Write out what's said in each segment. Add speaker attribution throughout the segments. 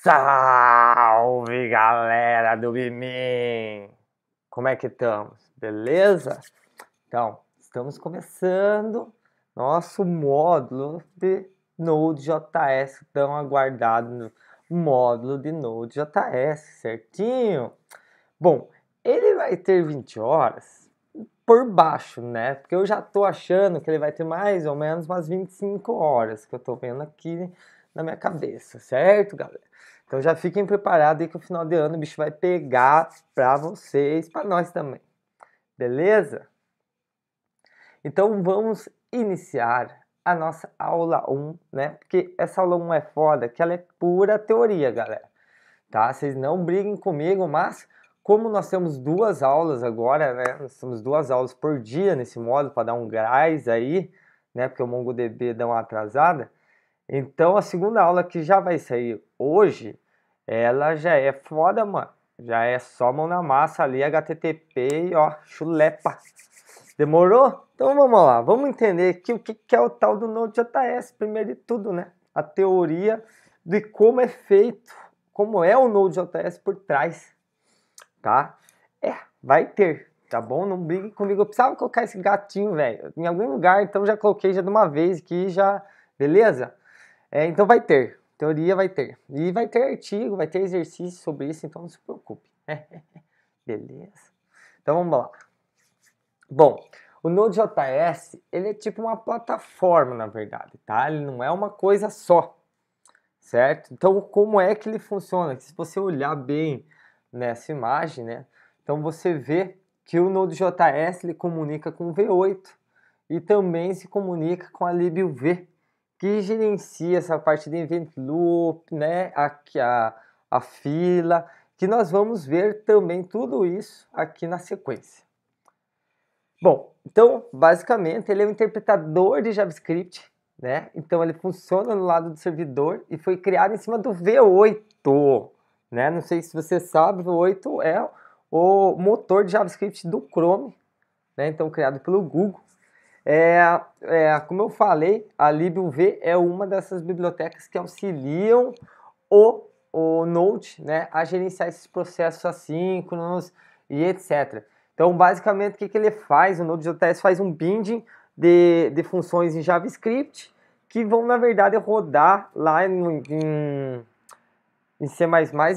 Speaker 1: Salve galera do Bimim! Como é que estamos? Beleza? Então, estamos começando nosso módulo de Node.js, tão aguardado no módulo de Node.js, certinho? Bom, ele vai ter 20 horas por baixo, né? Porque eu já tô achando que ele vai ter mais ou menos umas 25 horas, que eu tô vendo aqui na minha cabeça, certo, galera? Então já fiquem preparados aí que o final de ano o bicho vai pegar para vocês, para nós também. Beleza? Então vamos iniciar a nossa aula 1, né? Porque essa aula 1 é foda, que ela é pura teoria, galera. Tá? Vocês não briguem comigo, mas como nós temos duas aulas agora, né? Nós temos duas aulas por dia nesse modo para dar um gás aí, né? Porque o MongoDB dá uma atrasada. Então a segunda aula que já vai sair hoje, ela já é foda, mano. Já é só mão na massa ali, HTTP, ó, chulepa. Demorou? Então vamos lá, vamos entender aqui o que, que é o tal do Node.js, primeiro de tudo, né? A teoria de como é feito, como é o Node.js por trás, tá? É, vai ter, tá bom? Não brigue comigo, eu precisava colocar esse gatinho, velho, em algum lugar, então já coloquei já de uma vez aqui, já, beleza? É, então vai ter, teoria vai ter. E vai ter artigo, vai ter exercício sobre isso, então não se preocupe. Beleza? Então vamos lá. Bom, o Node.js, ele é tipo uma plataforma, na verdade, tá? Ele não é uma coisa só, certo? Então como é que ele funciona? Se você olhar bem nessa imagem, né? Então você vê que o Node.js ele comunica com o V8 e também se comunica com a LibUV, que gerencia essa parte do event loop, né? Aqui a, a fila, que nós vamos ver também tudo isso aqui na sequência. Bom, então basicamente ele é um interpretador de JavaScript, né? Então ele funciona no lado do servidor e foi criado em cima do V8, né? Não sei se você sabe, o V8 é o motor de JavaScript do Chrome, né? Então criado pelo Google é, é, como eu falei, a LibUV é uma dessas bibliotecas que auxiliam o, o Node né, a gerenciar esses processos assíncronos e etc. Então, basicamente, o que, que ele faz? O Node.js faz um binding de, de funções em JavaScript que vão, na verdade, rodar lá em em, em C++,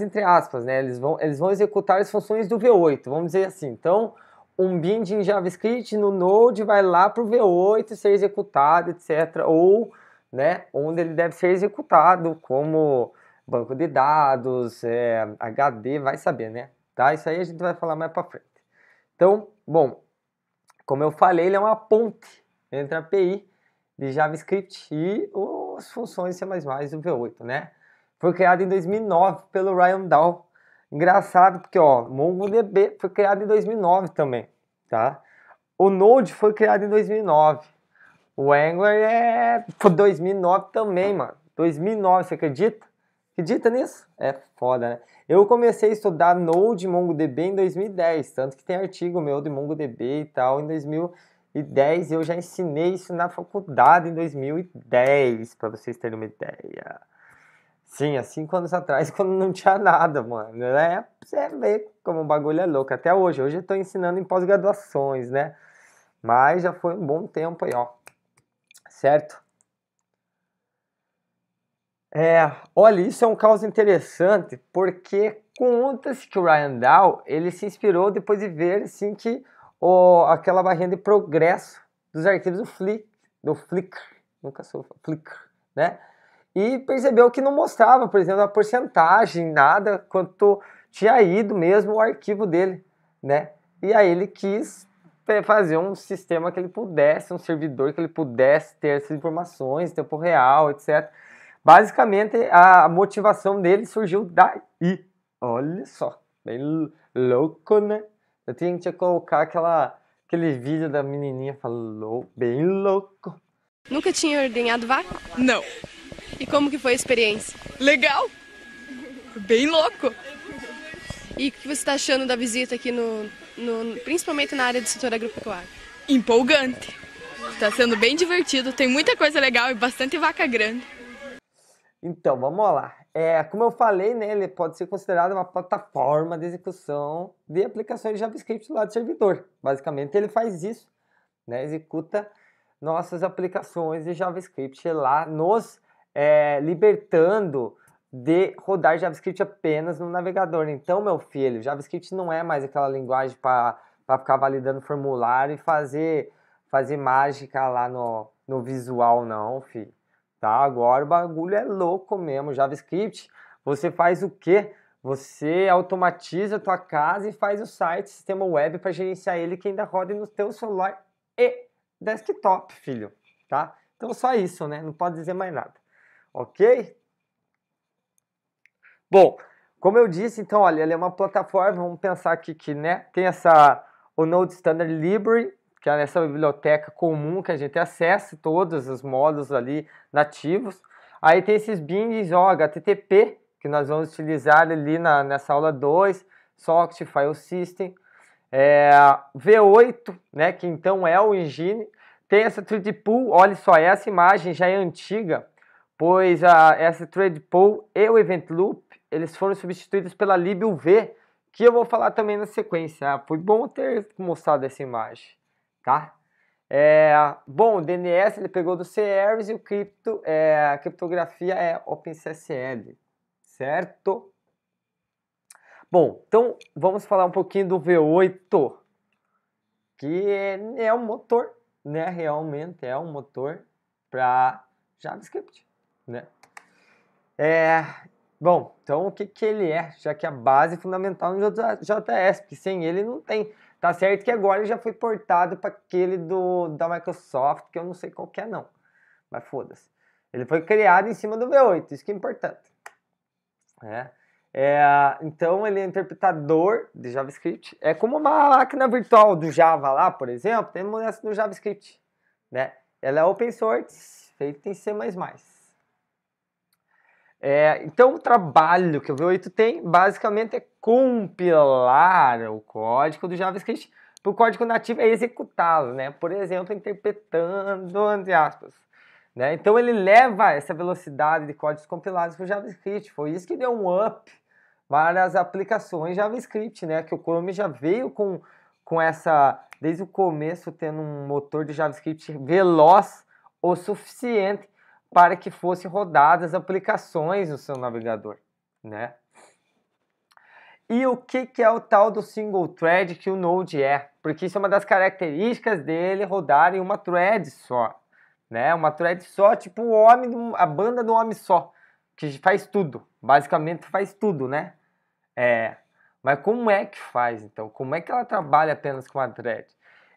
Speaker 1: entre aspas, né? Eles vão, eles vão executar as funções do V8, vamos dizer assim. Então, um bind em JavaScript no Node vai lá para o V8 ser executado, etc. Ou né, onde ele deve ser executado, como banco de dados, é, HD, vai saber, né? Tá? Isso aí a gente vai falar mais para frente. Então, bom, como eu falei, ele é uma ponte entre a API de JavaScript e as funções C++ do V8, né? Foi criado em 2009 pelo Ryan Dow. Engraçado porque, ó, MongoDB foi criado em 2009 também tá? O Node foi criado em 2009. O Angular é 2009 também, mano. 2009, você acredita? Acredita nisso? É foda, né? Eu comecei a estudar Node MongoDB em 2010, tanto que tem artigo meu de MongoDB e tal em 2010. Eu já ensinei isso na faculdade em 2010, para vocês terem uma ideia. Sim, há cinco anos atrás, quando não tinha nada, mano, né? Você vê é como o bagulho é louco. Até hoje, hoje eu tô ensinando em pós-graduações, né? Mas já foi um bom tempo aí, ó. Certo? É, olha, isso é um caso interessante, porque conta-se que o Ryan Dow, ele se inspirou depois de ver, assim, que o, aquela barrinha de progresso dos arquivos do Flick, do Flickr, nunca sou Flickr, né? e percebeu que não mostrava, por exemplo, a porcentagem, nada quanto tinha ido mesmo o arquivo dele, né? E aí ele quis eh, fazer um sistema que ele pudesse, um servidor que ele pudesse ter essas informações em tempo real, etc. Basicamente, a motivação dele surgiu daí. Olha só, bem louco, né? Eu tinha que colocar aquela, aquele vídeo da menininha falou bem louco. Nunca tinha ordenhado vaca? Não. E como que foi a experiência? Legal! Bem louco! E o que você está achando da visita aqui, no, no, principalmente na área do setor agropecuário? Empolgante! Está sendo bem divertido, tem muita coisa legal e bastante vaca grande. Então, vamos lá. É, como eu falei, né, ele pode ser considerado uma plataforma de execução de aplicações de JavaScript lá do servidor. Basicamente, ele faz isso, né, executa nossas aplicações de JavaScript lá nos é, libertando de rodar JavaScript apenas no navegador. Então, meu filho, JavaScript não é mais aquela linguagem para ficar validando formulário e fazer, fazer mágica lá no, no visual, não, filho. Tá? Agora o bagulho é louco mesmo. JavaScript, você faz o quê? Você automatiza a tua casa e faz o site, sistema web para gerenciar ele que ainda roda no teu celular e desktop, filho, tá? Então só isso, né? Não pode dizer mais nada. Ok? Bom, como eu disse, então, olha, ele é uma plataforma, vamos pensar aqui que né, tem essa, o Node Standard Library, que é essa biblioteca comum que a gente acessa, todos os módulos ali nativos. Aí tem esses bindings, ó, HTTP, que nós vamos utilizar ali na, nessa aula 2, Socket, File System. É, V8, né, que então é o engine. Tem essa 3D Pool, olha só, essa imagem já é antiga, pois a, essa Trade Pool e o Event Loop eles foram substituídos pela LibUV, que eu vou falar também na sequência. Ah, foi bom ter mostrado essa imagem, tá? É, bom, o DNS ele pegou do CRs e o cripto, é, a criptografia é OpenCSL, certo? Bom, então vamos falar um pouquinho do V8, que é um motor, né? Realmente é um motor para JavaScript né? É, bom, então o que, que ele é? Já que a base fundamental no JS, porque sem ele não tem. Tá certo que agora ele já foi portado para aquele do, da Microsoft, que eu não sei qual que é não, mas foda-se. Ele foi criado em cima do V8, isso que é importante. É. É, então ele é interpretador de JavaScript. É como uma máquina virtual do Java lá, por exemplo, tem essa do JavaScript. Né? Ela é open source, feita em C. É, então, o trabalho que o V8 tem basicamente é compilar o código do JavaScript para o código nativo é executá-lo, né? Por exemplo, interpretando entre aspas. Né? Então, ele leva essa velocidade de códigos compilados para o JavaScript. Foi isso que deu um up para as aplicações JavaScript, né? Que o Chrome já veio com, com essa, desde o começo, tendo um motor de JavaScript veloz o suficiente para que fossem rodadas aplicações no seu navegador, né? E o que, que é o tal do single thread que o Node é? Porque isso é uma das características dele rodar em uma thread só, né? Uma thread só, tipo o homem, do, a banda do homem só, que faz tudo, basicamente faz tudo, né? É, mas como é que faz então? Como é que ela trabalha apenas com a thread?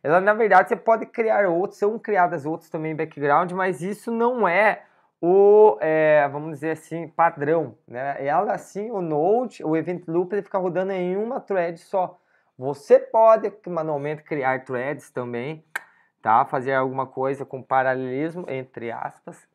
Speaker 1: Ela, na verdade, você pode criar outros, são criadas outros também em background, mas isso não é o, é, vamos dizer assim, padrão. Né? Ela sim, o Node, o Event Loop, ele fica rodando em uma thread só. Você pode manualmente criar threads também, tá? Fazer alguma coisa com paralelismo, entre aspas,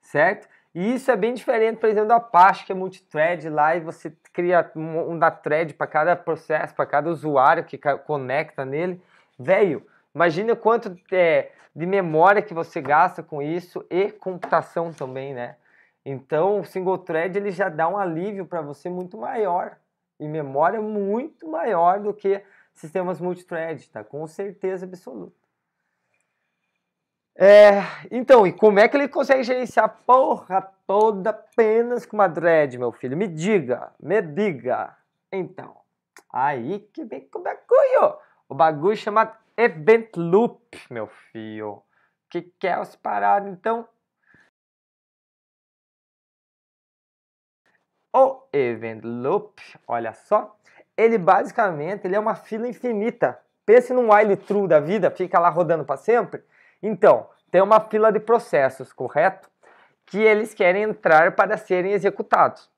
Speaker 1: certo? E isso é bem diferente, por exemplo, da Apache, que é multithread lá e você cria um, um da thread para cada processo, para cada usuário que conecta nele. Velho, imagina quanto é, de memória que você gasta com isso e computação também, né? Então, o single thread ele já dá um alívio para você muito maior e memória muito maior do que sistemas multithread, tá? Com certeza absoluta. É, então, e como é que ele consegue gerenciar a porra toda apenas com uma thread, meu filho? Me diga, me diga. Então, aí que vem com o bagulho. O bagulho chamado Event Loop, meu filho. Que que é os paradas, então? O Event Loop, olha só, ele basicamente ele é uma fila infinita. Pense num while true da vida, fica lá rodando para sempre. Então, tem uma fila de processos, correto? Que eles querem entrar para serem executados.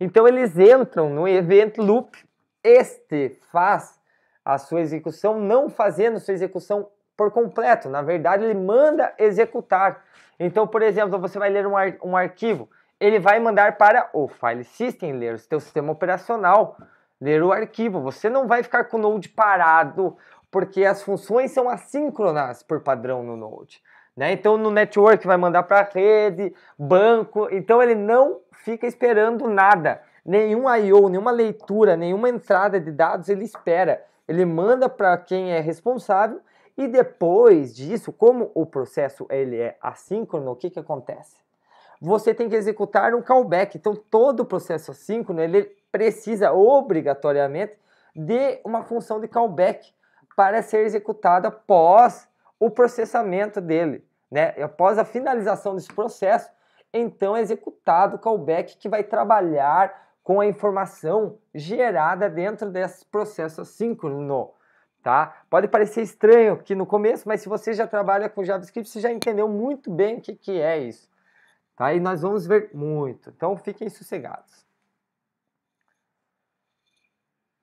Speaker 1: Então, eles entram no event loop. Este faz a sua execução, não fazendo sua execução por completo. Na verdade, ele manda executar. Então, por exemplo, você vai ler um, ar um arquivo, ele vai mandar para o file system ler, o seu sistema operacional, ler o arquivo. Você não vai ficar com o Node parado, porque as funções são assíncronas por padrão no Node. Né? Então, no network vai mandar para a rede, banco. Então, ele não fica esperando nada nenhum I/O, nenhuma leitura, nenhuma entrada de dados ele espera ele manda para quem é responsável e depois disso, como o processo ele é assíncrono, o que, que acontece? Você tem que executar um callback. Então todo o processo assíncrono ele precisa obrigatoriamente de uma função de callback para ser executada após o processamento dele, né? Após a finalização desse processo, então é executado o callback que vai trabalhar com a informação gerada dentro desse processo assíncrono. Tá? Pode parecer estranho que no começo, mas se você já trabalha com JavaScript, você já entendeu muito bem o que, que é isso. Tá? E nós vamos ver muito, então fiquem sossegados.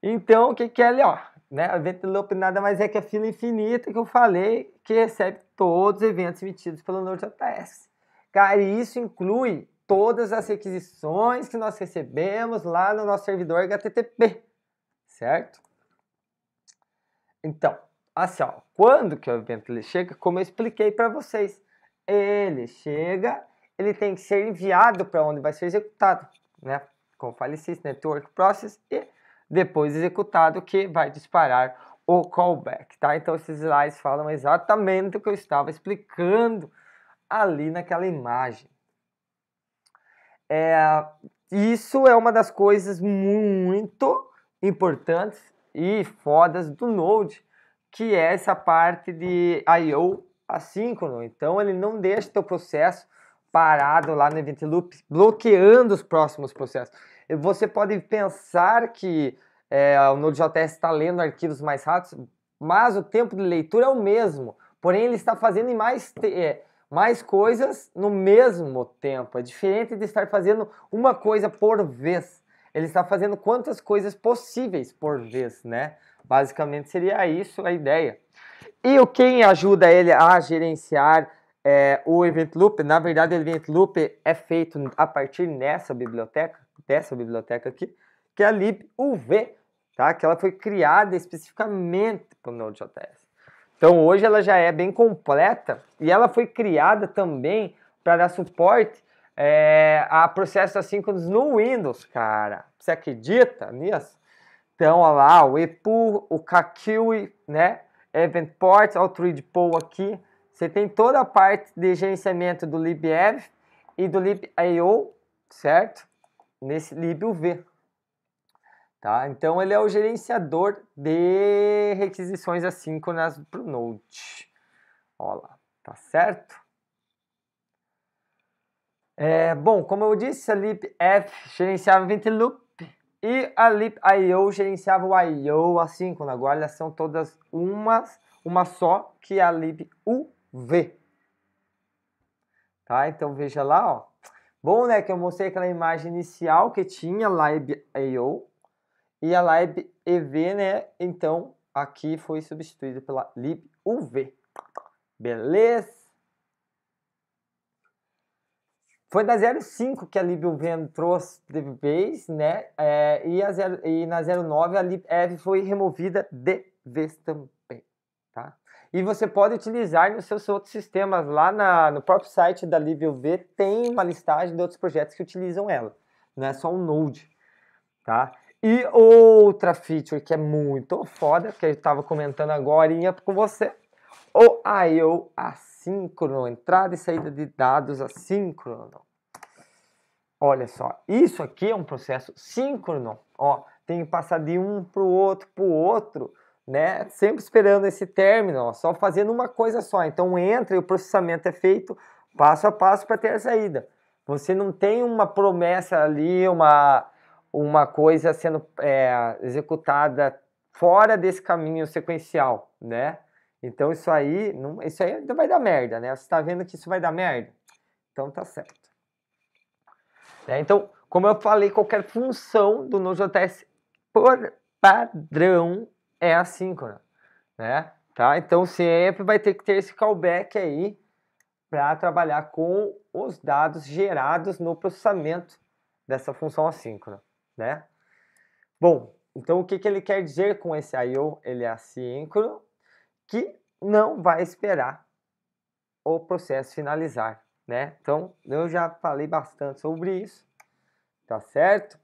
Speaker 1: Então, o que, que é ali? Ó, né? Event loop nada mais é que a fila infinita que eu falei, que recebe todos os eventos emitidos pelo Node.js. Cara, isso inclui todas as requisições que nós recebemos lá no nosso servidor HTTP, certo? Então, assim, ó, quando que o evento ele chega, como eu expliquei para vocês, ele chega, ele tem que ser enviado para onde vai ser executado, né? Com File Network Process e depois executado que vai disparar o callback, tá? Então esses slides falam exatamente o que eu estava explicando ali naquela imagem. É, isso é uma das coisas muito importantes e fodas do Node, que é essa parte de I/O assíncrono. Então ele não deixa teu processo parado lá no event loop, bloqueando os próximos processos. Você pode pensar que é, o Node.js está lendo arquivos mais rápidos, mas o tempo de leitura é o mesmo. Porém, ele está fazendo em mais, tempo. é, mais coisas no mesmo tempo. É diferente de estar fazendo uma coisa por vez. Ele está fazendo quantas coisas possíveis por vez, né? Basicamente seria isso a ideia. E o quem ajuda ele a gerenciar é, o event loop? Na verdade, o event loop é feito a partir dessa biblioteca, dessa biblioteca aqui, que é a libuv, tá? Que ela foi criada especificamente para o Node.js. Então hoje ela já é bem completa e ela foi criada também para dar suporte é, a processos assíncronos no Windows, cara. Você acredita nisso? Então, olha lá, o EPU, o KQI, né? Event Ports, o aqui. Você tem toda a parte de gerenciamento do libev e do LibIO, certo? Nesse libuv. Tá? Então ele é o gerenciador de requisições assíncronas para o Node. Olha lá, tá certo? É, bom, como eu disse, a libf gerenciava o event loop e a libio gerenciava o io assíncrono. Né? Agora elas são todas umas, uma só, que é a libuv. Tá? Então veja lá, ó. Bom, né, que eu mostrei aquela imagem inicial que tinha lá IO e a lib EV, né? Então, aqui foi substituída pela lib UV. Beleza? Foi da 05 que a LibUV trouxe de vez, né? É, e, a zero, e na 09 a LibEv foi removida de vez também, tá? E você pode utilizar nos seus outros sistemas. Lá na, no próprio site da LibUV tem uma listagem de outros projetos que utilizam ela. Não é só um Node, tá? E outra feature que é muito foda, que eu estava comentando agora com você, o I.O. assíncrono, entrada e saída de dados assíncrono. Olha só, isso aqui é um processo síncrono, ó, tem que passar de um para o outro, para o outro, né? Sempre esperando esse término, ó, só fazendo uma coisa só. Então entra e o processamento é feito passo a passo para ter a saída. Você não tem uma promessa ali, uma uma coisa sendo é, executada fora desse caminho sequencial, né? Então isso aí, não, isso aí vai dar merda, né? Você está vendo que isso vai dar merda? Então tá certo. É, então, como eu falei, qualquer função do Node.js por padrão é assíncrona, né? Tá? Então sempre vai ter que ter esse callback aí para trabalhar com os dados gerados no processamento dessa função assíncrona né? Bom, então o que, que ele quer dizer com esse I/O? Ele é assíncrono, que não vai esperar o processo finalizar, né? Então eu já falei bastante sobre isso, tá certo?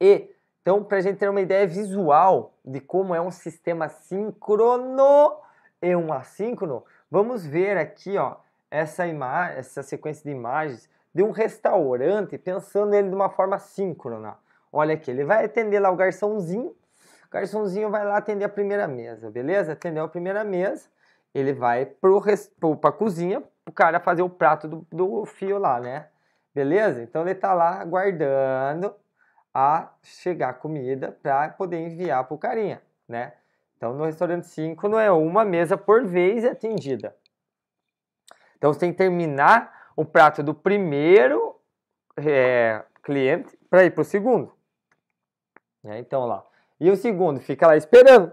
Speaker 1: E então para a gente ter uma ideia visual de como é um sistema síncrono e um assíncrono, vamos ver aqui, ó, essa imagem, essa sequência de imagens de um restaurante, pensando ele de uma forma síncrona. Olha aqui, ele vai atender lá o garçomzinho, o garçomzinho vai lá atender a primeira mesa, beleza? Atendeu a primeira mesa, ele vai pro, pro, cozinha, o cara fazer o prato do, do fio lá, né? Beleza? Então ele tá lá aguardando a chegar a comida para poder enviar pro carinha, né? Então no restaurante 5 não é uma mesa por vez atendida. Então você tem que terminar o prato do primeiro é, cliente para ir para o segundo. É, então lá. E o segundo fica lá esperando.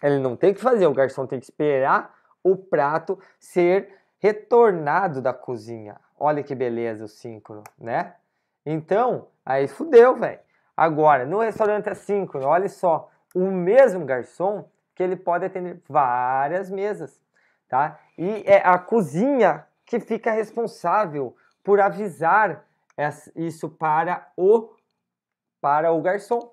Speaker 1: Ele não tem que fazer, o garçom tem que esperar o prato ser retornado da cozinha. Olha que beleza o síncrono, né? Então, aí fudeu, velho. Agora, no restaurante assíncrono, é olha só, o mesmo garçom que ele pode atender várias mesas, tá? E é a cozinha que fica responsável por avisar isso para o para o garçom,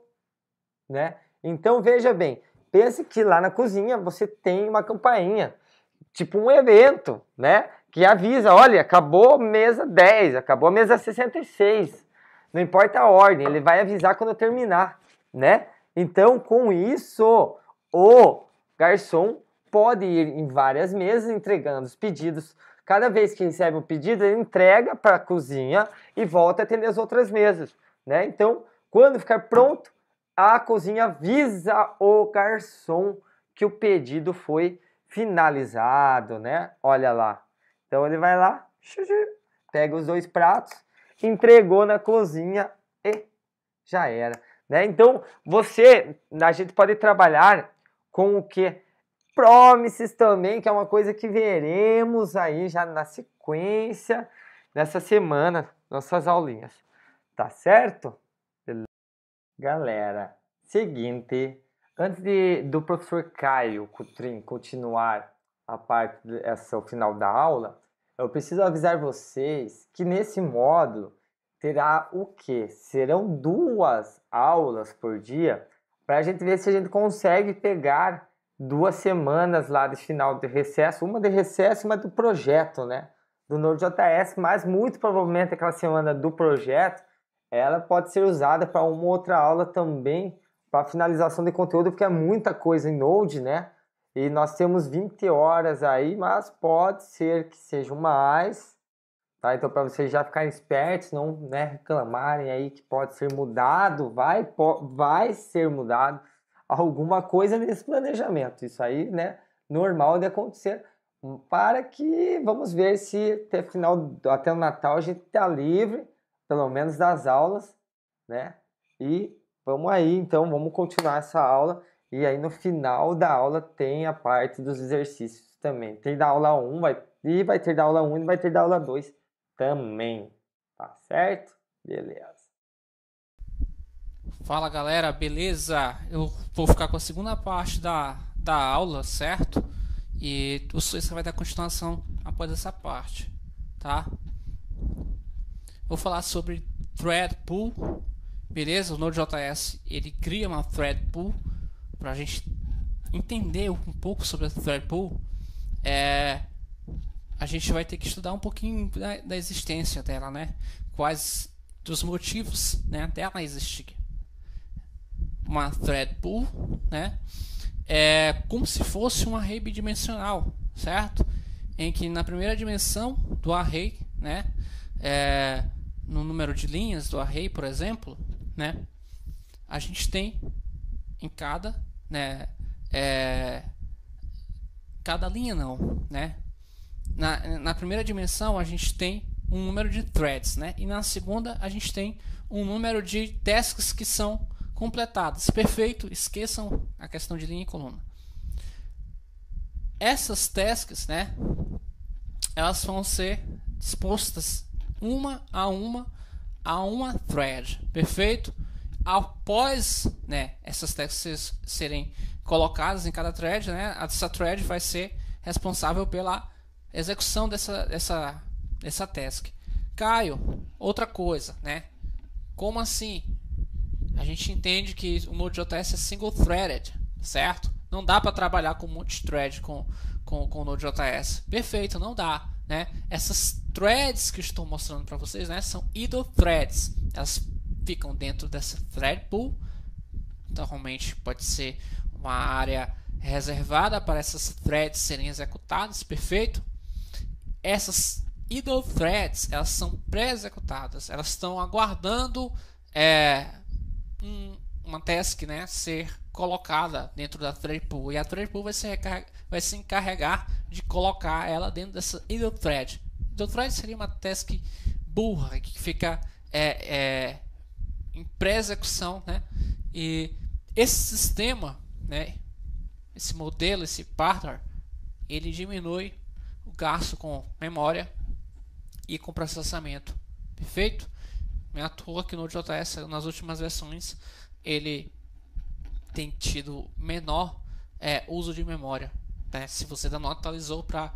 Speaker 1: né? Então veja bem, pense que lá na cozinha você tem uma campainha, tipo um evento, né? Que avisa, olha, acabou a mesa 10, acabou a mesa 66. Não importa a ordem, ele vai avisar quando terminar, né? Então, com isso, o garçom pode ir em várias mesas entregando os pedidos Cada vez que recebe um pedido, ele entrega para a cozinha e volta a atender as outras mesas. Né? Então, quando ficar pronto, a cozinha avisa o garçom que o pedido foi finalizado, né? Olha lá. Então ele vai lá, pega os dois pratos, entregou na cozinha e já era, né? Então você, a gente pode trabalhar com o que Promises também, que é uma coisa que veremos aí já na sequência nessa semana, nossas aulinhas. Tá certo? Galera, seguinte, antes de, do professor Caio Coutrin continuar a parte essa o final da aula, eu preciso avisar vocês que nesse módulo terá o que? Serão duas aulas por dia para a gente ver se a gente consegue pegar duas semanas lá de final de recesso, uma de recesso mas uma do projeto, né? Do Node.js, mas muito provavelmente aquela semana do projeto, ela pode ser usada para uma outra aula também, para finalização de conteúdo, porque é muita coisa em Node, né? E nós temos 20 horas aí, mas pode ser que sejam mais, tá? Então para vocês já ficarem espertos, não né, reclamarem aí que pode ser mudado, vai, vai ser mudado alguma coisa nesse planejamento. Isso aí, né, normal de acontecer, para que vamos ver se até final até o Natal a gente está livre, pelo menos das aulas, né? E vamos aí, então, vamos continuar essa aula. E aí no final da aula tem a parte dos exercícios também. Tem da aula 1 vai, e vai ter da aula 1 e vai ter da aula 2 também. Tá certo? Beleza.
Speaker 2: Fala galera, beleza? Eu vou ficar com a segunda parte da, da aula, certo? E o Suíça vai dar continuação após essa parte, tá? Vou falar sobre thread pool, beleza? O Node.js ele cria uma thread pool para a gente entender um pouco sobre a thread pool. É, a gente vai ter que estudar um pouquinho da, da existência dela, né? Quais dos motivos né, dela existir uma thread pool, né? É como se fosse um array bidimensional, certo? Em que na primeira dimensão do array, né? É, no número de linhas do array, por exemplo, né? A gente tem em cada, né? É, cada linha não, né? Na, na primeira dimensão a gente tem um número de threads, né? E na segunda a gente tem um número de tasks que são completadas. Perfeito, esqueçam a questão de linha e coluna. Essas tasks, né, elas vão ser dispostas uma a uma a uma thread, perfeito? Após, né, essas tasks serem colocadas em cada thread, né, essa thread vai ser responsável pela execução dessa essa dessa task. Caio, outra coisa, né? Como assim? a gente entende que o Node.js é single threaded, certo? Não dá para trabalhar com multithread com, com, com o Node.js. Perfeito, não dá. Né? Essas threads que eu estou mostrando para vocês né, são idle threads. Elas ficam dentro dessa thread pool. Então, realmente pode ser uma área reservada para essas threads serem executadas, perfeito? Essas idle threads elas são pré-executadas, elas estão aguardando é, um, uma task né, ser colocada dentro da thread pool e a thread pool vai se, vai se encarregar de colocar ela dentro dessa idle thread. Idle thread seria uma task burra que fica é, é, em pré-execução, né? E esse sistema, né? Esse modelo, esse partner, ele diminui o gasto com memória e com processamento. Perfeito? Não é à toa que o Node.js, nas últimas versões, ele tem tido menor é, uso de memória. Né? Se você ainda não atualizou para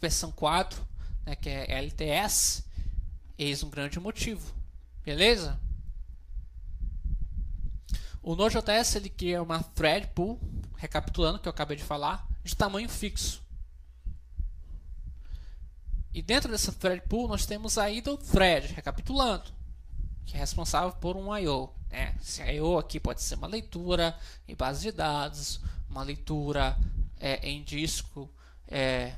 Speaker 2: versão 4, né, que é LTS, eis um grande motivo. Beleza? O Node.js ele cria uma thread pool, recapitulando o que eu acabei de falar, de tamanho fixo. E dentro dessa thread pool nós temos a idle thread, recapitulando que é responsável por um I.O. Né? Esse I.O. aqui pode ser uma leitura em base de dados, uma leitura é, em disco, é,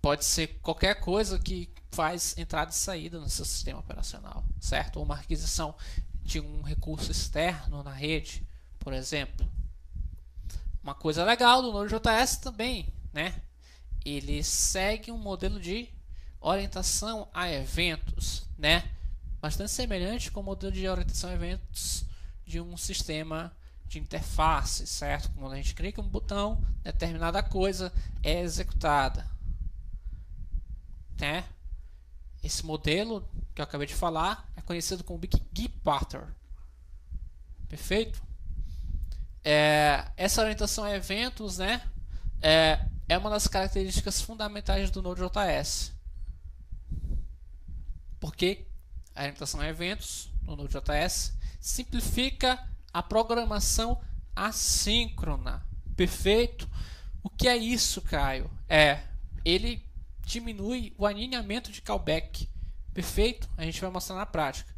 Speaker 2: pode ser qualquer coisa que faz entrada e saída no seu sistema operacional, certo? Ou uma aquisição de um recurso externo na rede, por exemplo. Uma coisa legal do Node.js também, né? Ele segue um modelo de orientação a eventos, né? bastante semelhante com o modelo de orientação a eventos de um sistema de interface, certo? Quando a gente clica um botão, determinada coisa é executada. Né? Esse modelo que eu acabei de falar é conhecido como Big Pattern. Perfeito? É, essa orientação a eventos né, é, é uma das características fundamentais do Node.js. Porque a orientação a eventos no Node.js simplifica a programação assíncrona. Perfeito? O que é isso, Caio? É, ele diminui o alinhamento de callback. Perfeito? A gente vai mostrar na prática.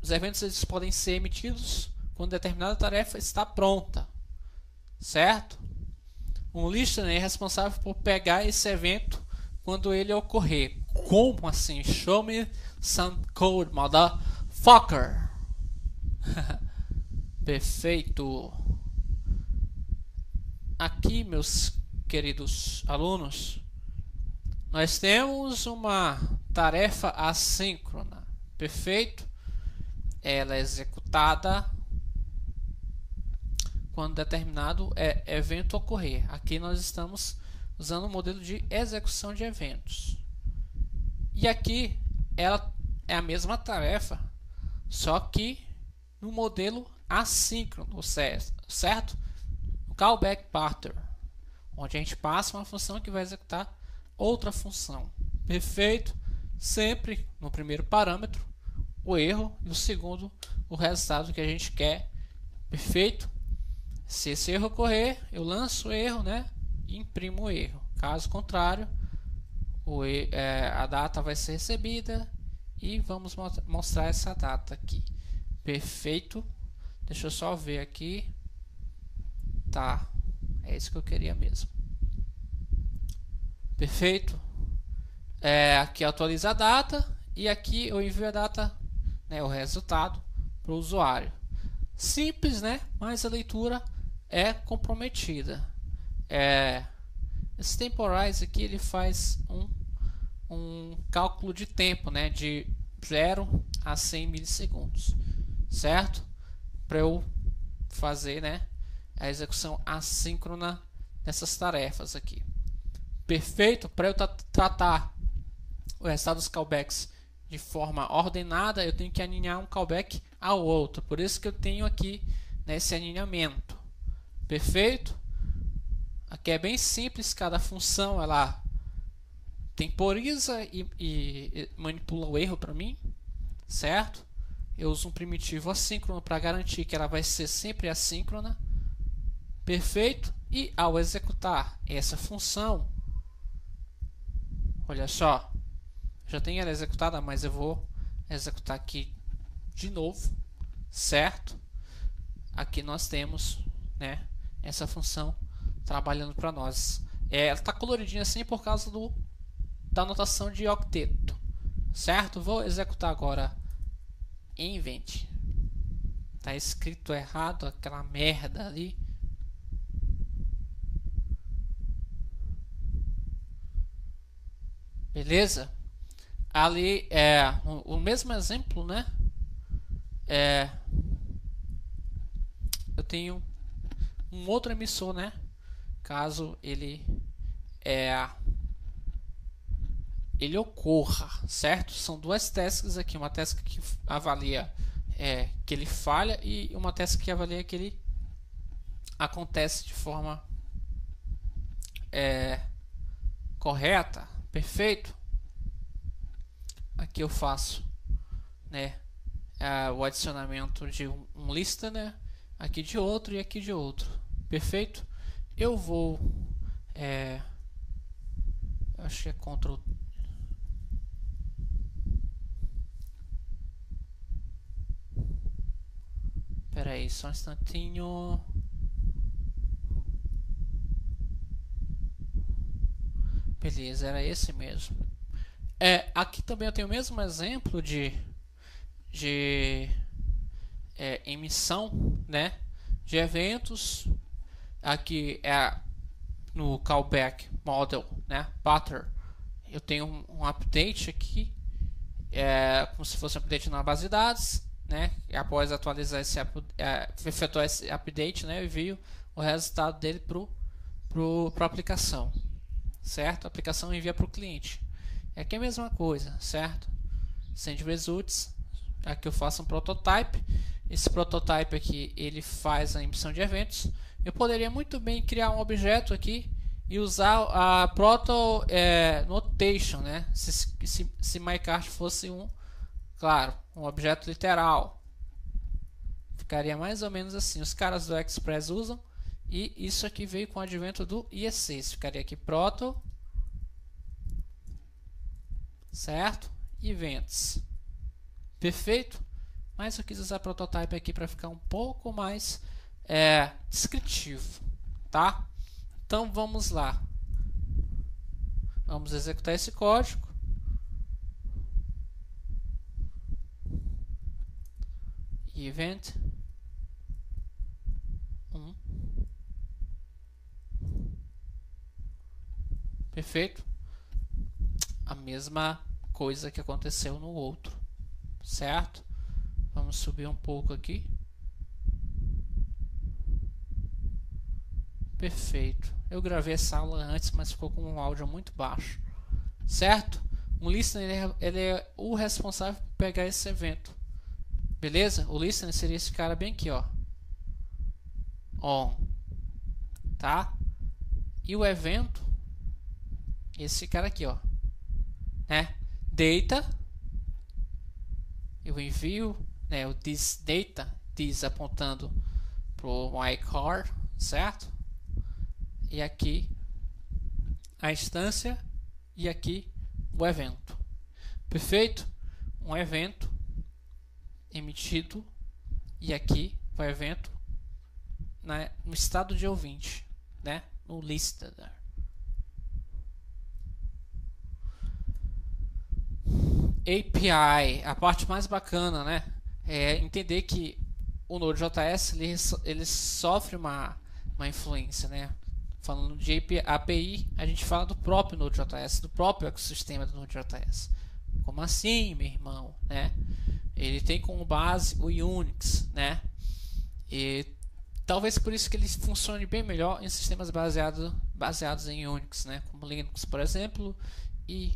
Speaker 2: Os eventos eles podem ser emitidos quando determinada tarefa está pronta. Certo? Um listener é responsável por pegar esse evento quando ele ocorrer. Como assim? Show me some cold motherfucker. Perfeito. Aqui, meus queridos alunos, nós temos uma tarefa assíncrona. Perfeito? Ela é executada quando determinado é, evento ocorrer. Aqui nós estamos usando o um modelo de execução de eventos. E aqui ela é a mesma tarefa, só que no modelo assíncrono, certo? O callback pattern onde a gente passa uma função que vai executar outra função. Perfeito? Sempre no primeiro parâmetro o erro e o segundo o resultado que a gente quer. Perfeito? Se esse erro ocorrer, eu lanço o erro, né? E imprimo o erro. Caso contrário, o, é, a data vai ser recebida e vamos mostrar essa data aqui. Perfeito. Deixa eu só ver aqui. Tá. É isso que eu queria mesmo. Perfeito. É, aqui atualiza a data e aqui eu envio a data, né, o resultado para o usuário. Simples, né? Mas a leitura é comprometida. É, esse temporize aqui ele faz um, um cálculo de tempo, né, de 0 a 100 milissegundos, certo? Para eu fazer, né, a execução assíncrona dessas tarefas aqui. Perfeito? Para eu tratar o resultado dos callbacks de forma ordenada, eu tenho que aninhar um callback ao outro. Por isso que eu tenho aqui nesse né, aninhamento. Perfeito? Aqui é bem simples, cada função ela temporiza e, e manipula o erro para mim, certo? Eu uso um primitivo assíncrono para garantir que ela vai ser sempre assíncrona. Perfeito? E ao executar essa função, olha só, já tem ela executada, mas eu vou executar aqui de novo, certo? Aqui nós temos né, essa função trabalhando para nós. É, ela está coloridinha assim por causa do, da anotação de octeto, certo? Vou executar agora invent. Tá escrito errado aquela merda ali. Beleza? Ali é o, o mesmo exemplo, né? É, eu tenho um outro emissor, né? caso ele é ele ocorra, certo? São duas testes aqui, uma task que avalia é, que ele falha e uma task que avalia que ele acontece de forma é, correta, perfeito. Aqui eu faço, né, a, o adicionamento de um listener, né? aqui de outro e aqui de outro, perfeito eu vou é, acho que é Ctrl Pera aí, só um instantinho. Beleza, era esse mesmo. É, aqui também eu tenho o mesmo exemplo de, de é, emissão né, de eventos aqui é no callback model, né, pattern, eu tenho um, update aqui, é, como se fosse um update na base de dados, né, e após atualizar esse, é, efetuar esse update, né, eu envio o resultado dele pro para a aplicação, certo? A aplicação envia para o cliente. É aqui a mesma coisa, certo? Send results, aqui eu faço um prototype. Esse prototype aqui ele faz a emissão de eventos eu poderia muito bem criar um objeto aqui e usar a proto é, notation, né? Se, se, se myCard fosse um, claro, um objeto literal. Ficaria mais ou menos assim. Os caras do Express usam e isso aqui veio com o advento do IE6. Ficaria aqui proto, certo? Events. Perfeito? Mas eu quis usar prototype aqui para ficar um pouco mais é, descritivo, tá? Então vamos lá. Vamos executar esse código. Event 1 um. Perfeito? A mesma coisa que aconteceu no outro, certo? Vamos subir um pouco aqui. Perfeito. Eu gravei essa aula antes, mas ficou com um áudio muito baixo. Certo? O listener é, ele é o responsável por pegar esse evento. Beleza? O listener seria esse cara bem aqui, ó. On. Tá? E o evento esse cara aqui, ó. Né? Data eu envio, né, o this data, this apontando pro my car, certo? e aqui a instância e aqui o evento. Perfeito? Um evento emitido e aqui o evento né, no estado de ouvinte, né, no listed. API, a parte mais bacana, né, é entender que o Node.js ele, ele sofre uma, uma influência, né, falando de API, a gente fala do próprio Node.js, do próprio ecossistema do Node.js. Como assim, meu irmão? Né? Ele tem como base o Unix, né? E talvez por isso que ele funcione bem melhor em sistemas baseado, baseados em Unix, né? Como Linux, por exemplo, e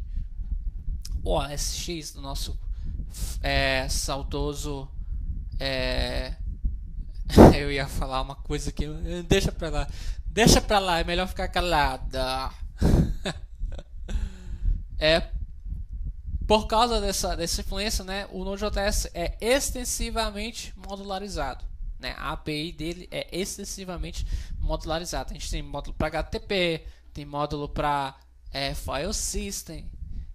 Speaker 2: o OSX do nosso é, saudoso é, eu ia falar uma coisa que deixa pra lá Deixa pra lá, é melhor ficar calada. é por causa dessa, dessa influência, né, o Node.js é extensivamente modularizado. Né? A API dele é extensivamente modularizada. A gente tem módulo para HTTP, tem módulo para é, File System,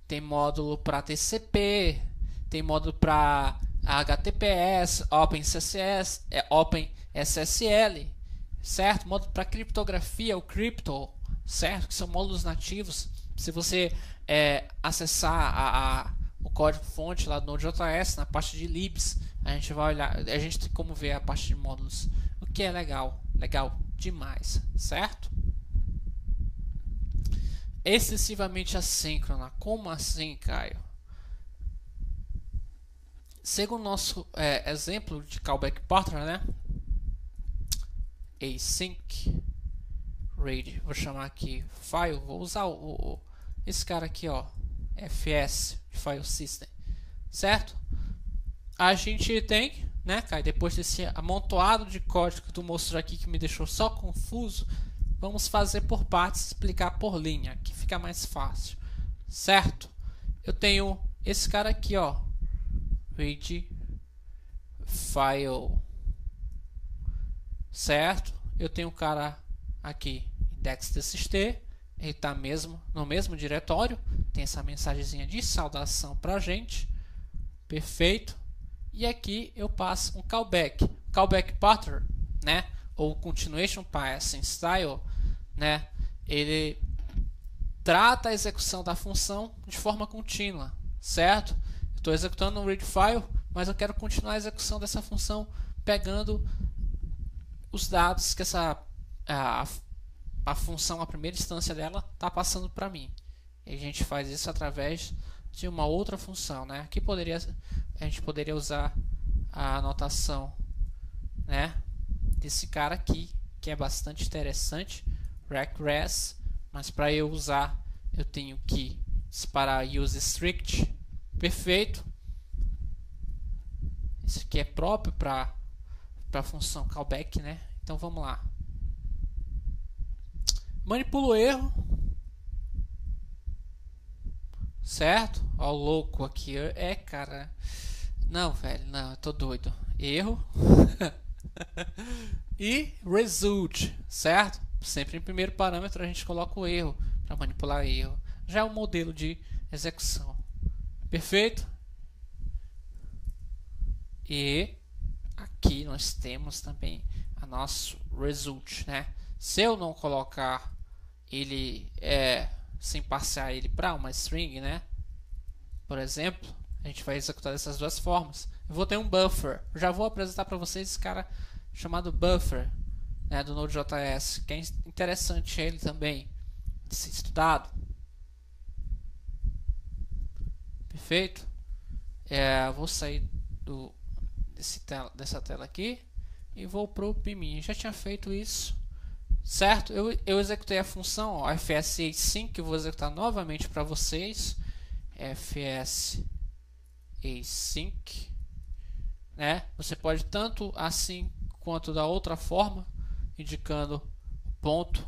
Speaker 2: tem módulo para TCP, tem módulo para HTTPS, OpenCSS, é OpenSSL, certo? Módulo para criptografia, é o crypto, certo? Que são módulos nativos. Se você é, acessar a, a, o código-fonte lá do Node.js, na parte de libs, a gente vai olhar, a gente tem como ver a parte de módulos, o que é legal, legal demais, certo? Excessivamente assíncrona, como assim, Caio? Segundo o nosso é, exemplo de callback partner, né? async raid. Vou chamar aqui file, vou usar o, o, esse cara aqui, ó, fs, file system, certo? A gente tem, né, cara, depois desse amontoado de código que tu mostrou aqui que me deixou só confuso, vamos fazer por partes, explicar por linha, que fica mais fácil, certo? Eu tenho esse cara aqui, ó, read file certo? Eu tenho um cara aqui, index.txt, ele está mesmo, no mesmo diretório, tem essa mensagenzinha de saudação para a gente, perfeito. E aqui eu passo um callback, callback pattern, né? Ou continuation passing style, né? Ele trata a execução da função de forma contínua, certo? Estou executando um read file, mas eu quero continuar a execução dessa função pegando os dados que essa a, a função, a primeira instância dela está passando para mim. E a gente faz isso através de uma outra função, né? Que poderia a gente poderia usar a anotação, né? Desse cara aqui, que é bastante interessante, regress, mas para eu usar, eu tenho que disparar use strict, perfeito. Isso aqui é próprio para para a função callback, né? Então vamos lá. Manipulo o erro. Certo? Ó, louco aqui. É, cara. Não, velho, não, eu tô doido. Erro. e result, certo? Sempre em primeiro parâmetro a gente coloca o erro para manipular erro. Já é o modelo de execução. Perfeito? E aqui nós temos também a nosso result, né? Se eu não colocar ele é, sem passar ele para uma string, né? Por exemplo, a gente vai executar dessas duas formas. Eu vou ter um buffer. Eu já vou apresentar para vocês esse cara chamado buffer, né, do Node.js, que é interessante ele também de ser estudado. Perfeito? É, vou sair do tela, dessa tela aqui e vou para o PMIN. Já tinha feito isso, certo? Eu, eu executei a função ó, fs sync que vou executar novamente para vocês. fs async, né? Você pode tanto assim quanto da outra forma, indicando o ponto,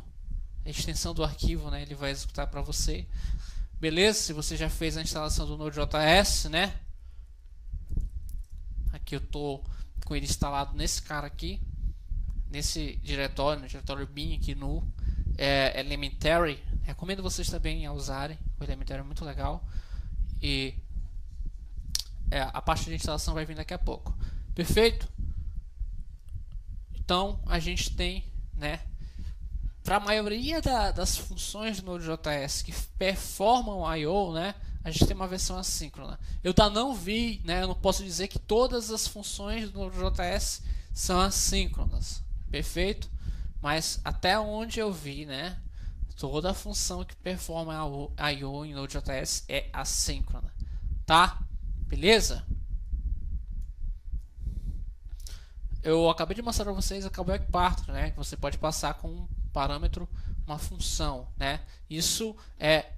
Speaker 2: a extensão do arquivo, né? Ele vai executar para você. Beleza? Se você já fez a instalação do Node.js, né? que eu tô com ele instalado nesse cara aqui, nesse diretório, no diretório bin aqui no é, Elementary. Recomendo vocês também a usarem, o Elementary é muito legal. E é, a parte de instalação vai vir daqui a pouco. Perfeito? Então a gente tem, né, para a maioria da, das funções do Node.js que performam I/O, né, a gente tem uma versão assíncrona. Eu tá não vi, né, eu não posso dizer que todas as funções do JS são assíncronas. Perfeito? Mas até onde eu vi, né, toda a função que performa a IO em Node.js é assíncrona. Tá? Beleza? Eu acabei de mostrar para vocês a callback parto, né, que você pode passar com um parâmetro uma função, né? Isso é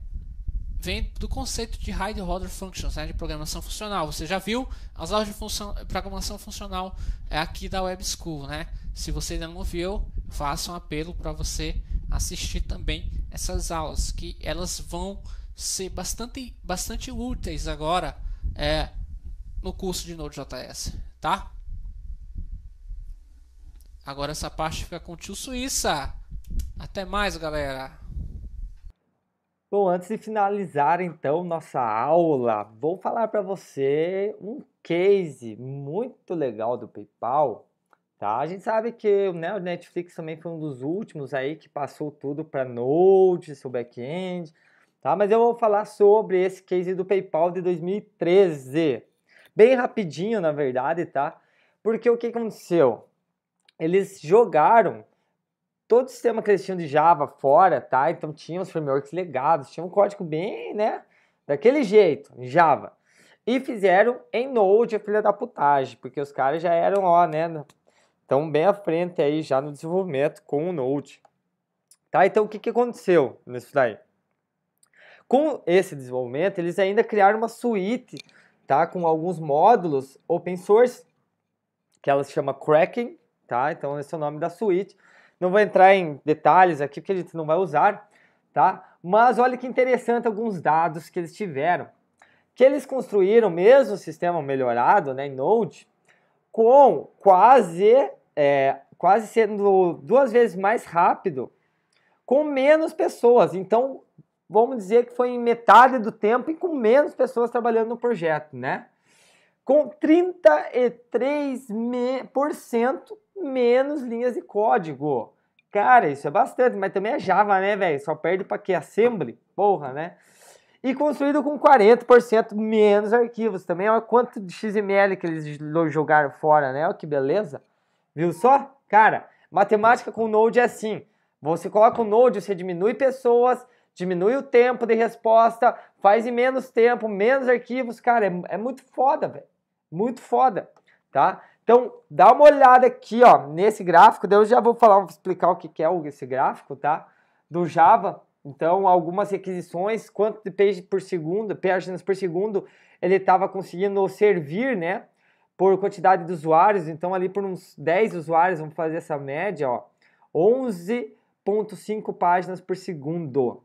Speaker 2: vem do conceito de high order functions, né, de programação funcional. Você já viu as aulas de função, programação funcional é aqui da Web School, né? Se você ainda não viu, faça um apelo para você assistir também essas aulas, que elas vão ser bastante, bastante úteis agora é, no curso de Node.js, tá? Agora essa parte fica com o tio Suíça. Até mais, galera! Bom, antes de
Speaker 1: finalizar então nossa aula, vou falar para você um case muito legal do PayPal. Tá? A gente sabe que né, o Netflix também foi um dos últimos aí que passou tudo para Node, seu back-end. Tá? Mas eu vou falar sobre esse case do PayPal de 2013. Bem rapidinho, na verdade, tá? Porque o que aconteceu? Eles jogaram todo o sistema que eles tinham de Java fora, tá? Então tinha os frameworks legados, tinha um código bem, né? Daquele jeito, em Java. E fizeram em Node a filha da putagem, porque os caras já eram, ó, né? Estão bem à frente aí já no desenvolvimento com o Node. Tá? Então o que, que aconteceu nisso daí? Com esse desenvolvimento, eles ainda criaram uma suíte, tá? Com alguns módulos open source, que ela se chama Kraken, tá? Então esse é o nome da suíte não vou entrar em detalhes aqui porque a gente não vai usar, tá? Mas olha que interessante alguns dados que eles tiveram. Que eles construíram mesmo o sistema melhorado, né, em Node, com quase, é, quase sendo duas vezes mais rápido, com menos pessoas. Então, vamos dizer que foi em metade do tempo e com menos pessoas trabalhando no projeto, né? Com 33% menos linhas de código. Cara, isso é bastante, mas também é Java, né, velho? Só perde para que Assembly, porra, né? E construído com 40% menos arquivos também. Olha quanto de XML que eles jogaram fora, né? Olha que beleza. Viu só? Cara, matemática com Node é assim. Você coloca o Node, você diminui pessoas, diminui o tempo de resposta, faz em menos tempo, menos arquivos. Cara, é, é muito foda, velho. Muito foda, tá? Então, dá uma olhada aqui, ó, nesse gráfico. eu já vou falar, vou explicar o que, que é esse gráfico, tá? Do Java. Então, algumas requisições, quanto de page por segundo, páginas por segundo, ele estava conseguindo servir, né? Por quantidade de usuários. Então, ali por uns 10 usuários, vamos fazer essa média, ó. 11.5 páginas por segundo,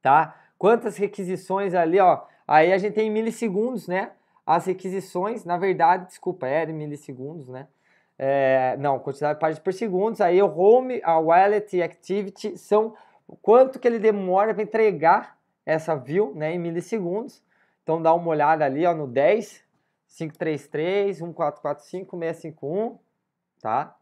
Speaker 1: tá? Quantas requisições ali, ó. Aí a gente tem milissegundos, né? as requisições, na verdade, desculpa, é era em milissegundos, né? É, não, quantidade de páginas por segundos. Aí o home, a wallet e activity são quanto que ele demora para entregar essa view né, em milissegundos. Então dá uma olhada ali ó, no 10, 533, 1445, 651, tá?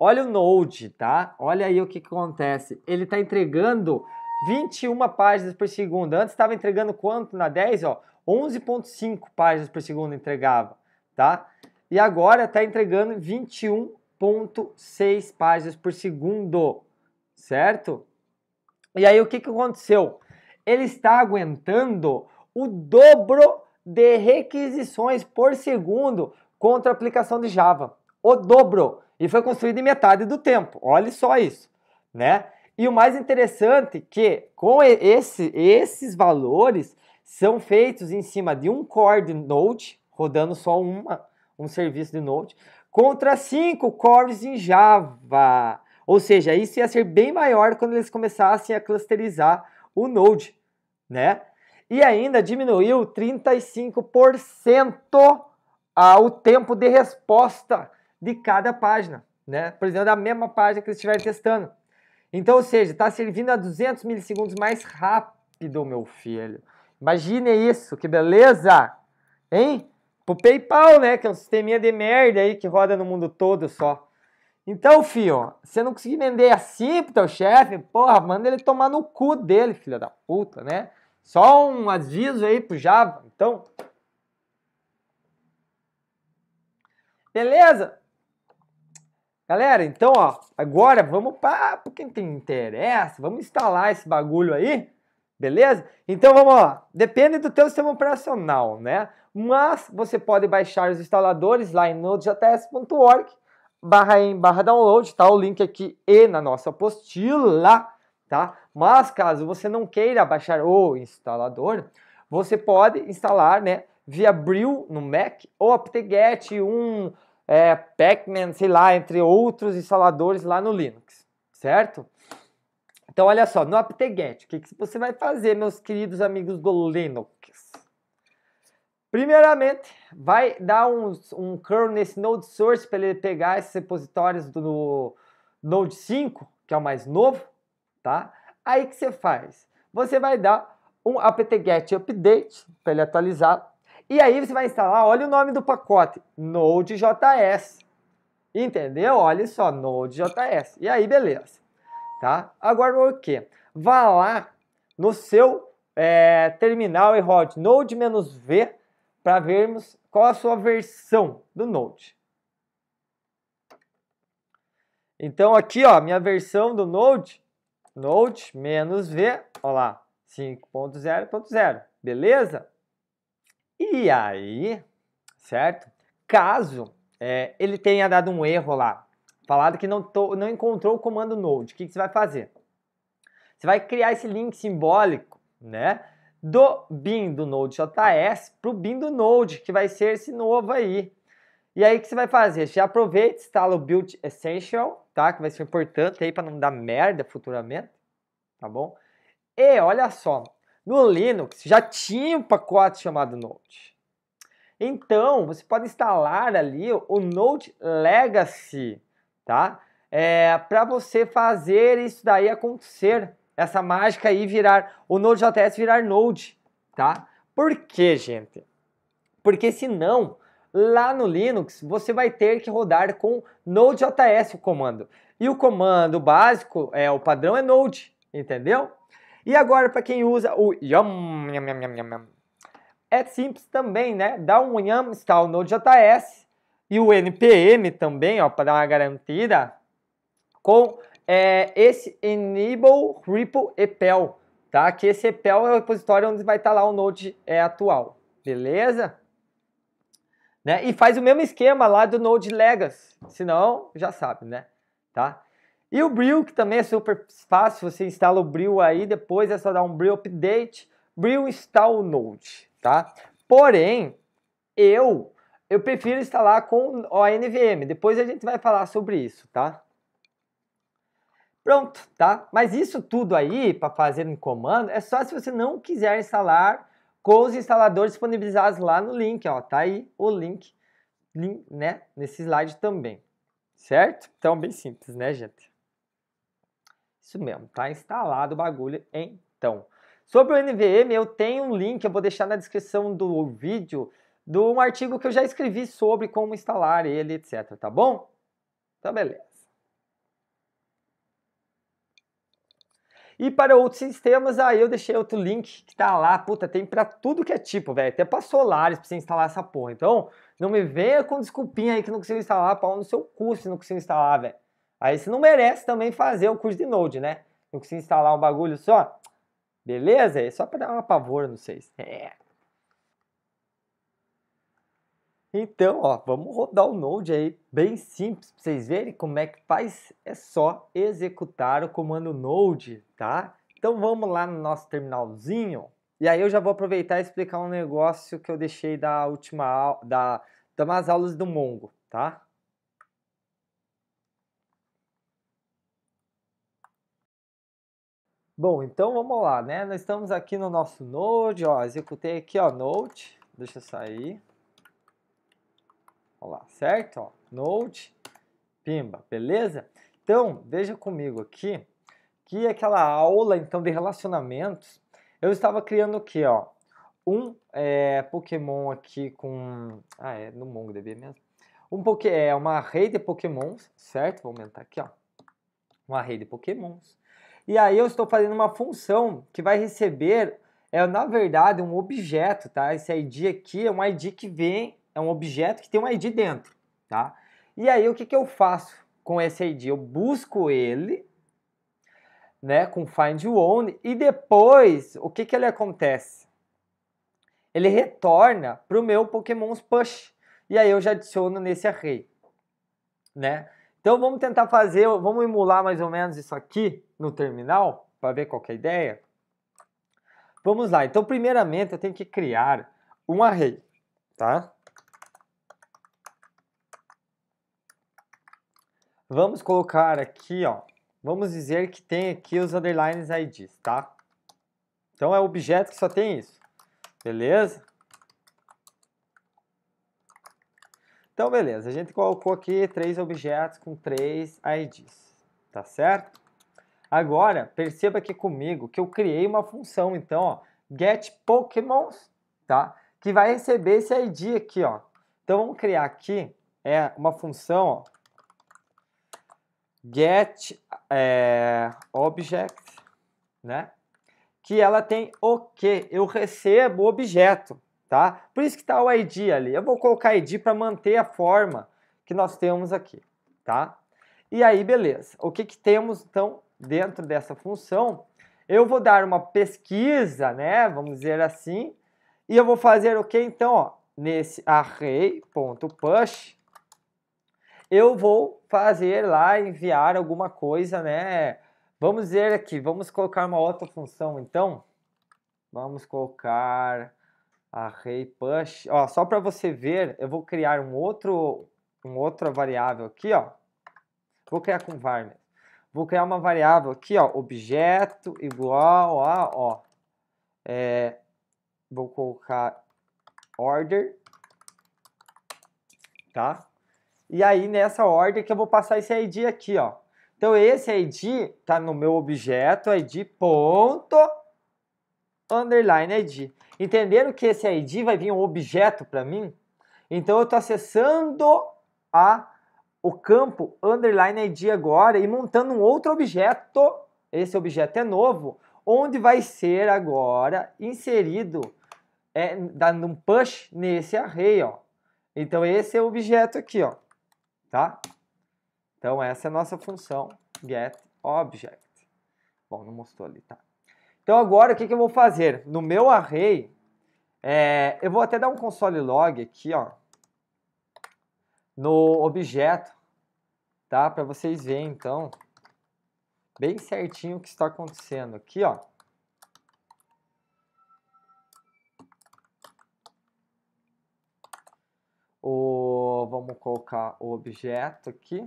Speaker 1: Olha o Node, tá? Olha aí o que, que acontece. Ele está entregando 21 páginas por segundo. Antes estava entregando quanto na 10, ó? 11.5 páginas por segundo entregava, tá? E agora está entregando 21.6 páginas por segundo, certo? E aí o que, que aconteceu? Ele está aguentando o dobro de requisições por segundo contra a aplicação de Java. O dobro. E foi construído em metade do tempo. Olha só isso, né? E o mais interessante é que com esse, esses valores são feitos em cima de um core de Node, rodando só uma, um serviço de Node, contra cinco cores em Java. Ou seja, isso ia ser bem maior quando eles começassem a clusterizar o Node, né? E ainda diminuiu 35% o tempo de resposta de cada página, né? Por exemplo, da mesma página que eles estiverem testando. Então, ou seja, está servindo a 200 milissegundos mais rápido, meu filho. Imagine isso, que beleza! Hein? Pro PayPal, né? Que é um sisteminha de merda aí que roda no mundo todo só. Então, filho, você não conseguir vender assim pro teu chefe, porra, manda ele tomar no cu dele, filha da puta, né? Só um aviso aí pro Java, então. Beleza? Galera, então, ó, agora vamos para quem tem interesse, vamos instalar esse bagulho aí Beleza? Então vamos lá. Depende do teu sistema operacional, né? Mas você pode baixar os instaladores lá em nodejs.org barra em barra download, tá? O link aqui e na nossa apostila, tá? Mas caso você não queira baixar o instalador, você pode instalar, né? Via brew no Mac ou apt-get, um é, Pacman, sei lá, entre outros instaladores lá no Linux, certo? Então, olha só, no apt-get, o que, que você vai fazer, meus queridos amigos do Linux? Primeiramente, vai dar um, um curl nesse node source para ele pegar esses repositórios do node 5, que é o mais novo, tá? Aí que você faz? Você vai dar um apt-get update para ele atualizar. E aí você vai instalar, olha o nome do pacote, Node.js. Entendeu? Olha só, Node.js. E aí, beleza tá? Agora o que? Vá lá no seu é, terminal e rode node-v para vermos qual a sua versão do Node. Então aqui, ó, minha versão do Node, Node-v, ó lá, 5.0.0, beleza? E aí, certo? Caso é, ele tenha dado um erro lá falado que não, tô, não encontrou o comando node. O que, que você vai fazer? Você vai criar esse link simbólico, né? Do bin do Node.js para o bin do Node, que vai ser esse novo aí. E aí o que você vai fazer? Já aproveita, instala o Build Essential, tá? Que vai ser importante aí para não dar merda futuramente, tá bom? E olha só, no Linux já tinha um pacote chamado Node. Então, você pode instalar ali o Node Legacy tá? É, para você fazer isso daí acontecer, essa mágica aí virar o Node.js virar Node, tá? Por quê, gente? Porque senão, lá no Linux, você vai ter que rodar com Node.js o comando. E o comando básico, é o padrão é Node, entendeu? E agora para quem usa o yum, yum, yum, yum, yum, é simples também, né? Dá um yum, install Node.js, e o NPM também, ó, para dar uma garantida, com é, esse Enable Ripple EPEL, tá? Que esse EPEL é o repositório onde vai estar tá lá o Node é, atual, beleza? Né? E faz o mesmo esquema lá do Node Legacy, senão já sabe, né? Tá? E o Brew, que também é super fácil, você instala o Brew aí, depois é só dar um Brew Update, Brew install o Node, tá? Porém, eu eu prefiro instalar com o NVM. Depois a gente vai falar sobre isso, tá? Pronto, tá? Mas isso tudo aí, para fazer um comando, é só se você não quiser instalar com os instaladores disponibilizados lá no link, ó. Tá aí o link, link né? Nesse slide também, certo? Então, bem simples, né, gente? Isso mesmo, tá instalado o bagulho, então. Sobre o NVM, eu tenho um link, eu vou deixar na descrição do vídeo, de um artigo que eu já escrevi sobre como instalar ele, etc. Tá bom? Tá beleza. E para outros sistemas, aí eu deixei outro link que tá lá, puta, tem para tudo que é tipo, velho. Até para solares para você instalar essa porra. Então, não me venha com desculpinha aí que não conseguiu instalar, pau no seu curso, não conseguiu instalar, velho. Aí você não merece também fazer o curso de Node, né? Não conseguiu instalar um bagulho só. Beleza? É só para dar um pavor, não sei. É. Então, ó, vamos rodar o Node aí, bem simples, para vocês verem como é que faz. É só executar o comando Node, tá? Então vamos lá no nosso terminalzinho. E aí eu já vou aproveitar e explicar um negócio que eu deixei da última aula, da, das aulas do Mongo, tá? Bom, então vamos lá, né? Nós estamos aqui no nosso Node, ó, executei aqui, ó, Node, deixa eu sair lá, certo? Ó, pimba, beleza? Então, veja comigo aqui que aquela aula então de relacionamentos, eu estava criando aqui, ó, um é, Pokémon aqui com... Ah, é no MongoDB mesmo. Um poké, é uma rede de Pokémons, certo? Vou aumentar aqui, ó. Uma rede de Pokémons. E aí eu estou fazendo uma função que vai receber, é na verdade, um objeto, tá? Esse ID aqui é um ID que vem é um objeto que tem um ID dentro, tá? E aí o que, que eu faço com esse ID? Eu busco ele, né, com find one e depois o que, que ele acontece? Ele retorna para o meu Pokémon's Push e aí eu já adiciono nesse array, né? Então vamos tentar fazer, vamos emular mais ou menos isso aqui no terminal para ver qual é a ideia. Vamos lá. Então primeiramente eu tenho que criar um array, tá? Vamos colocar aqui, ó. Vamos dizer que tem aqui os underlines IDs, tá? Então é o objeto que só tem isso. Beleza? Então, beleza. A gente colocou aqui três objetos com três IDs, tá certo? Agora, perceba aqui comigo que eu criei uma função, então, ó, getPokémons, tá? Que vai receber esse ID aqui, ó. Então, vamos criar aqui é uma função, ó, get é, object, né? Que ela tem o que? Eu recebo objeto, tá? Por isso que está o ID ali. Eu vou colocar ID para manter a forma que nós temos aqui, tá? E aí, beleza. O que, que temos, então, dentro dessa função? Eu vou dar uma pesquisa, né? Vamos dizer assim. E eu vou fazer o que, então? Ó, nesse array.push, eu vou fazer lá, enviar alguma coisa, né? Vamos ver aqui, vamos colocar uma outra função, então. Vamos colocar array push. Ó, só para você ver, eu vou criar um outro, um outra variável aqui, ó. Vou criar com var Vou criar uma variável aqui, ó, objeto igual a, ó, é, vou colocar order, tá? E aí, nessa ordem que eu vou passar esse ID aqui, ó. Então, esse ID tá no meu objeto, ID ponto, underline ID. Entenderam que esse ID vai vir um objeto para mim? Então, eu tô acessando a, o campo underline ID agora e montando um outro objeto. Esse objeto é novo, onde vai ser agora inserido, é, dando um push nesse array, ó. Então, esse é o objeto aqui, ó tá? Então essa é a nossa função get object. Bom, não mostrou ali, tá? Então agora o que, que eu vou fazer? No meu array, é, eu vou até dar um console log aqui, ó, no objeto, tá? Para vocês verem, então, bem certinho o que está acontecendo aqui, ó. O vamos colocar o objeto aqui,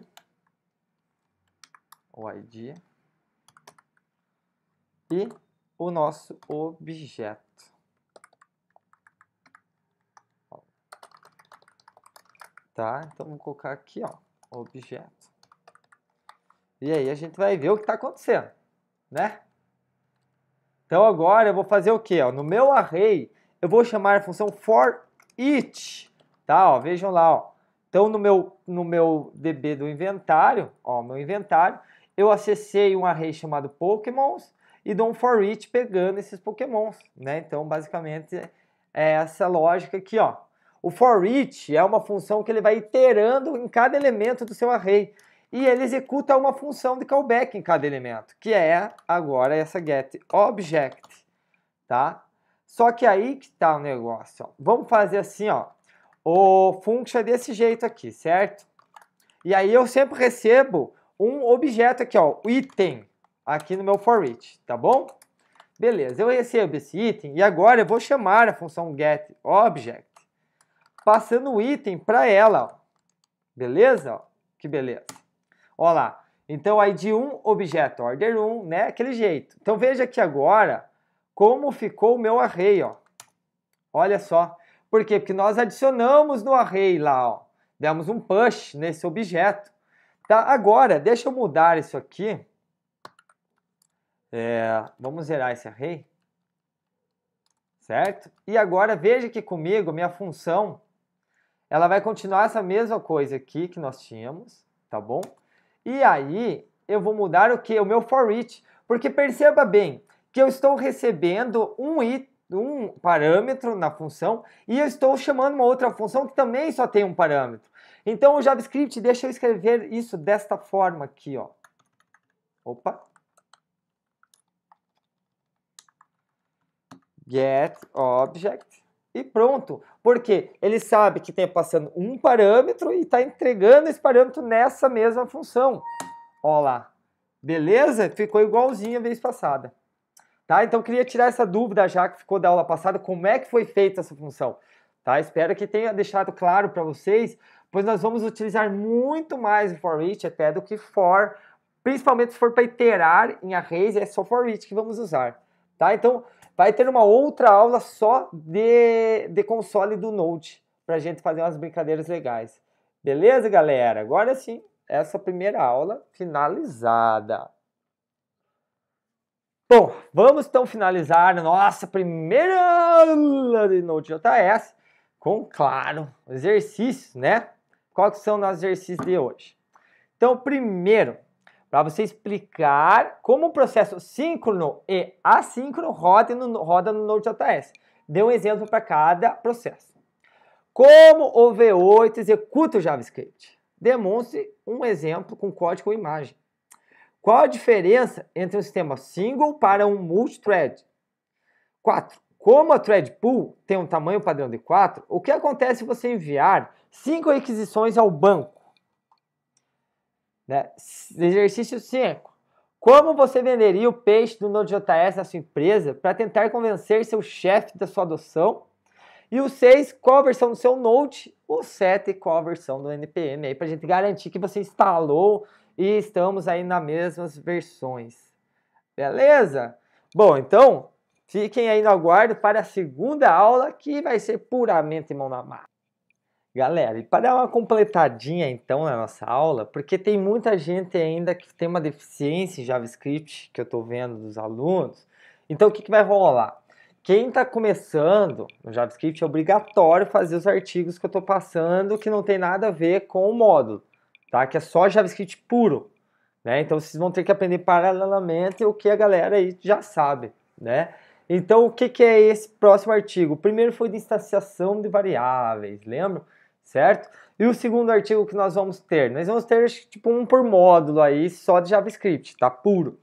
Speaker 1: o ID, e o nosso objeto. Tá? Então vamos colocar aqui, ó, objeto. E aí a gente vai ver o que está acontecendo, né? Então agora eu vou fazer o quê? Ó, no meu array eu vou chamar a função for each, tá? Ó, vejam lá, ó. Então, no meu, no meu DB do inventário, ó, meu inventário, eu acessei um array chamado Pokémons e dou um for each pegando esses Pokémons, né? Então, basicamente, é essa lógica aqui, ó. O for each é uma função que ele vai iterando em cada elemento do seu array. E ele executa uma função de callback em cada elemento, que é agora essa get object, tá? Só que aí que tá o negócio, ó. Vamos fazer assim, ó o function é desse jeito aqui, certo? E aí eu sempre recebo um objeto aqui, ó, o item, aqui no meu for each, tá bom? Beleza, eu recebo esse item e agora eu vou chamar a função getObject, passando o item para ela, ó. beleza? Ó, que beleza. Olha lá, então aí de um objeto, order 1, né, aquele jeito. Então veja aqui agora como ficou o meu array, ó. Olha só, por quê? Porque nós adicionamos no array lá, ó. Demos um push nesse objeto. Tá? Agora, deixa eu mudar isso aqui. É, vamos zerar esse array. Certo? E agora, veja que comigo, minha função, ela vai continuar essa mesma coisa aqui que nós tínhamos, tá bom? E aí, eu vou mudar o que? O meu for each. Porque perceba bem que eu estou recebendo um item um parâmetro na função e eu estou chamando uma outra função que também só tem um parâmetro. Então o JavaScript deixa eu escrever isso desta forma aqui, ó. Opa. Get object e pronto. Porque ele sabe que tem passando um parâmetro e está entregando esse parâmetro nessa mesma função. Olá, lá. Beleza? Ficou igualzinho a vez passada. Tá? Então queria tirar essa dúvida já que ficou da aula passada, como é que foi feita essa função? Tá? Espero que tenha deixado claro para vocês, pois nós vamos utilizar muito mais o for each até do que for, principalmente se for para iterar em arrays, é só for each que vamos usar. Tá? Então vai ter uma outra aula só de, de console do Node, para a gente fazer umas brincadeiras legais. Beleza, galera? Agora sim, essa primeira aula finalizada. Bom, vamos então finalizar nossa primeira aula de Node.js com, claro, exercícios, né? Quais são os nossos exercícios de hoje? Então, primeiro, para você explicar como o processo síncrono e assíncrono roda no, roda no Node.js. Dê um exemplo para cada processo. Como o V8 executa o JavaScript? Demonstre um exemplo com código ou imagem. Qual a diferença entre um sistema single para um multithread? 4. Como a thread pool tem um tamanho padrão de 4, o que acontece se você enviar 5 requisições ao banco? Né? Exercício 5. Como você venderia o peixe do Node.js na sua empresa para tentar convencer seu chefe da sua adoção? E o 6, qual a versão do seu Node? O 7, qual a versão do NPM aí para a gente garantir que você instalou e estamos aí nas mesmas versões. Beleza? Bom, então fiquem aí no aguardo para a segunda aula que vai ser puramente mão na massa. Galera, e para dar uma completadinha então na nossa aula, porque tem muita gente ainda que tem uma deficiência em JavaScript que eu estou vendo dos alunos, então o que, que vai rolar? Quem está começando no JavaScript é obrigatório fazer os artigos que eu estou passando que não tem nada a ver com o módulo tá? Que é só JavaScript puro, né? Então vocês vão ter que aprender paralelamente o que a galera aí já sabe, né? Então o que, que é esse próximo artigo? O primeiro foi de instanciação de variáveis, lembra? Certo? E o segundo artigo que nós vamos ter? Nós vamos ter tipo um por módulo aí só de JavaScript, tá? Puro.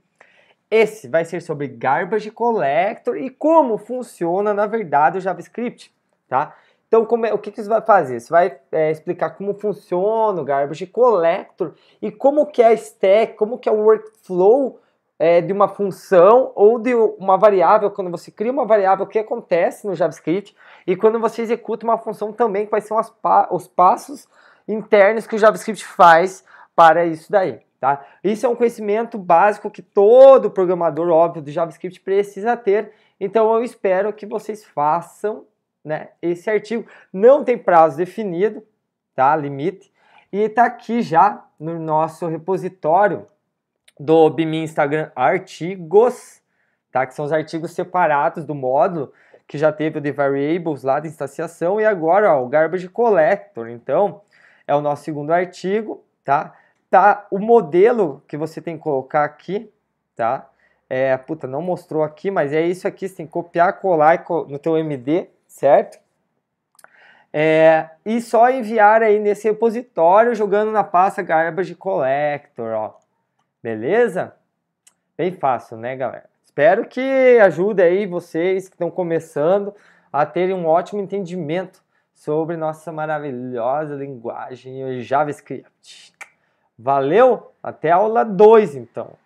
Speaker 1: Esse vai ser sobre garbage collector e como funciona na verdade o JavaScript, tá? Então, como é, o que, que você vai fazer? Você vai é, explicar como funciona o Garbage Collector e como que é a stack, como que é o workflow é, de uma função ou de uma variável, quando você cria uma variável, o que acontece no JavaScript e quando você executa uma função também, quais são pa os passos internos que o JavaScript faz para isso daí. Tá? Isso é um conhecimento básico que todo programador, óbvio, do JavaScript precisa ter. Então eu espero que vocês façam né, esse artigo. Não tem prazo definido, tá? Limite. E está aqui já no nosso repositório do BIM Instagram artigos, tá? Que são os artigos separados do módulo que já teve o de variables lá de instanciação e agora ó, o garbage collector. Então, é o nosso segundo artigo, tá? Tá o modelo que você tem que colocar aqui, tá? É, puta, não mostrou aqui, mas é isso aqui, você tem que copiar, colar no teu MD certo? É, e só enviar aí nesse repositório jogando na pasta garbage collector, ó. Beleza? Bem fácil, né, galera? Espero que ajude aí vocês que estão começando a terem um ótimo entendimento sobre nossa maravilhosa linguagem JavaScript. Valeu? Até a aula 2, então.